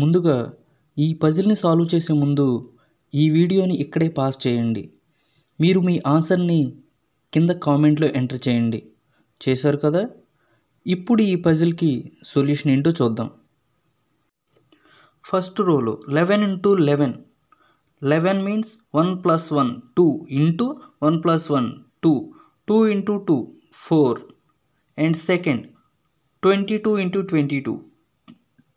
ముందుగా ఈ పజిల్ని సాల్వ్ చేసే ముందు ఈ వీడియోని ఇక్కడే పాస్ చేయండి మీరు మీ ఆన్సర్ని కింద కామెంట్లో ఎంటర్ చేయండి చేశారు కదా ఇప్పుడు ఈ పజిల్కి సొల్యూషన్ ఏంటో చూద్దాం first row eleven into eleven eleven means one plus one two into one plus one two two into two four and second twenty two into twenty two